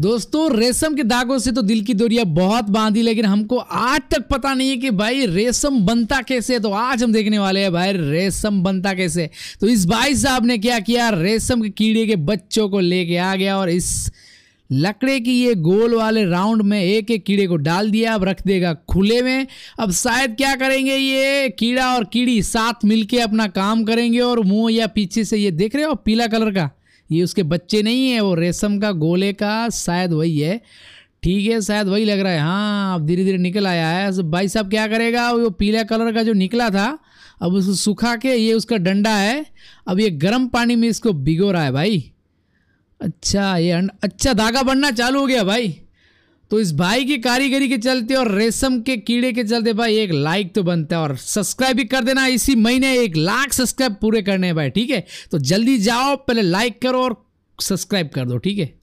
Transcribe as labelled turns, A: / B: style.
A: दोस्तों रेशम के दागों से तो दिल की दूरिया बहुत बांधी लेकिन हमको आज तक पता नहीं है कि भाई रेशम बनता कैसे है तो आज हम देखने वाले हैं भाई रेशम बनता कैसे तो इस भाई साहब ने क्या किया रेशम के कीड़े के बच्चों को लेके आ गया और इस लकड़े की ये गोल वाले राउंड में एक एक कीड़े को डाल दिया अब रख देगा खुले में अब शायद क्या करेंगे ये कीड़ा और कीड़ी साथ मिलके अपना काम करेंगे और मुंह या पीछे से ये देख रहे हो पीला कलर का ये उसके बच्चे नहीं है वो रेशम का गोले का शायद वही है ठीक है शायद वही लग रहा है हाँ अब धीरे धीरे निकल आया है तो भाई साहब क्या करेगा वो पीला कलर का जो निकला था अब उसको सुखा के ये उसका डंडा है अब ये गर्म पानी में इसको भिगो रहा है भाई अच्छा ये अच्छा धागा बनना चालू हो गया भाई तो इस भाई की कारीगरी के चलते और रेशम के कीड़े के चलते भाई एक लाइक तो बनता है और सब्सक्राइब भी कर देना इसी महीने एक लाख सब्सक्राइब पूरे करने हैं भाई ठीक है तो जल्दी जाओ पहले लाइक करो और सब्सक्राइब कर दो ठीक है